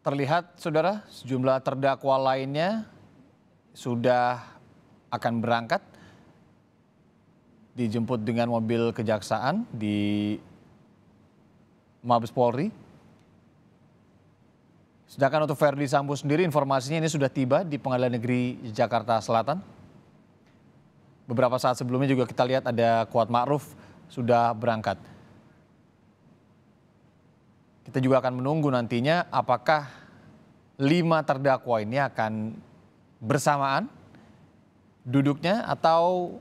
Terlihat, saudara, sejumlah terdakwa lainnya sudah akan berangkat, dijemput dengan mobil kejaksaan di Mabes Polri. Sedangkan untuk Verdi Sambo sendiri informasinya ini sudah tiba di Pengadilan Negeri Jakarta Selatan. Beberapa saat sebelumnya juga kita lihat ada Kuat Ma'ruf sudah berangkat. Kita juga akan menunggu nantinya apakah lima terdakwa ini akan bersamaan duduknya atau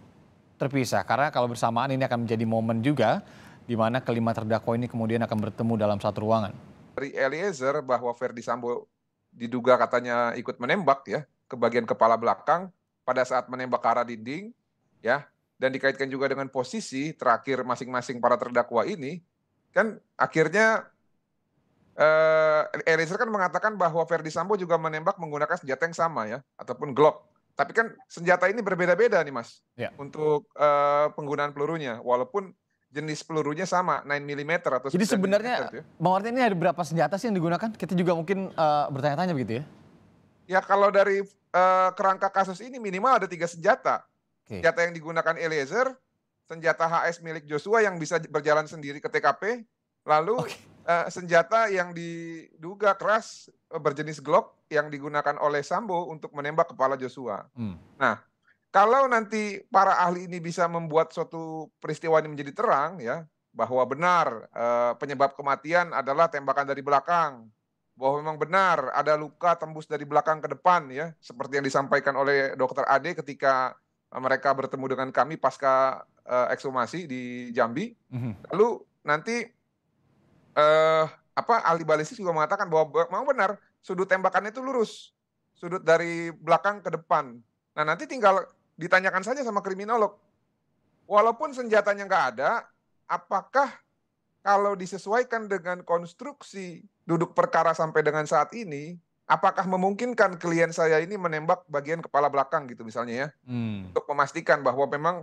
terpisah. Karena kalau bersamaan ini akan menjadi momen juga di mana kelima terdakwa ini kemudian akan bertemu dalam satu ruangan. Dari Eliezer bahwa Ferdi Sambo diduga katanya ikut menembak ya ke bagian kepala belakang pada saat menembak ke arah dinding ya dan dikaitkan juga dengan posisi terakhir masing-masing para terdakwa ini kan akhirnya uh, Eliezer kan mengatakan bahwa Verdi Sambo juga menembak menggunakan senjata yang sama ya, ataupun Glock. Tapi kan senjata ini berbeda-beda nih mas, ya. untuk uh, penggunaan pelurunya. Walaupun jenis pelurunya sama, 9 mm atau Jadi sebenarnya, ya. Bang Martin ini ada berapa senjata sih yang digunakan? Kita juga mungkin uh, bertanya-tanya begitu ya. Ya kalau dari uh, kerangka kasus ini minimal ada tiga senjata. Okay. Senjata yang digunakan Eliezer, senjata HS milik Joshua yang bisa berjalan sendiri ke TKP, lalu okay uh, senjata yang diduga keras eh, berjenis Glock yang digunakan oleh Sambo untuk menembak kepala Joshua. Hmm. Nah, kalau nanti para ahli ini bisa membuat suatu peristiwa ini menjadi terang ya bahwa benar uh, penyebab kematian adalah tembakan dari belakang bahwa memang benar ada luka tembus dari belakang ke depan ya seperti yang disampaikan oleh dokter Ade ketika mereka bertemu dengan kami pasca uh, ekshumasi di Jambi mm -hmm. lalu nanti uh, apa ahli balistik juga mengatakan bahwa mau benar sudut tembakannya itu lurus, sudut dari belakang ke depan. Nah nanti tinggal ditanyakan saja sama kriminolog. Walaupun senjatanya nggak ada, apakah kalau disesuaikan dengan konstruksi duduk perkara sampai dengan saat ini, apakah memungkinkan klien saya ini menembak bagian kepala belakang gitu misalnya ya, hmm. untuk memastikan bahwa memang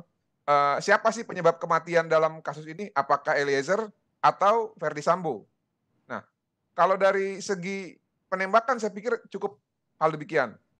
uh, siapa sih penyebab kematian dalam kasus ini? Apakah Eliezer atau Verdi Sambo. Nah, kalau dari segi penembakan saya pikir cukup hal demikian.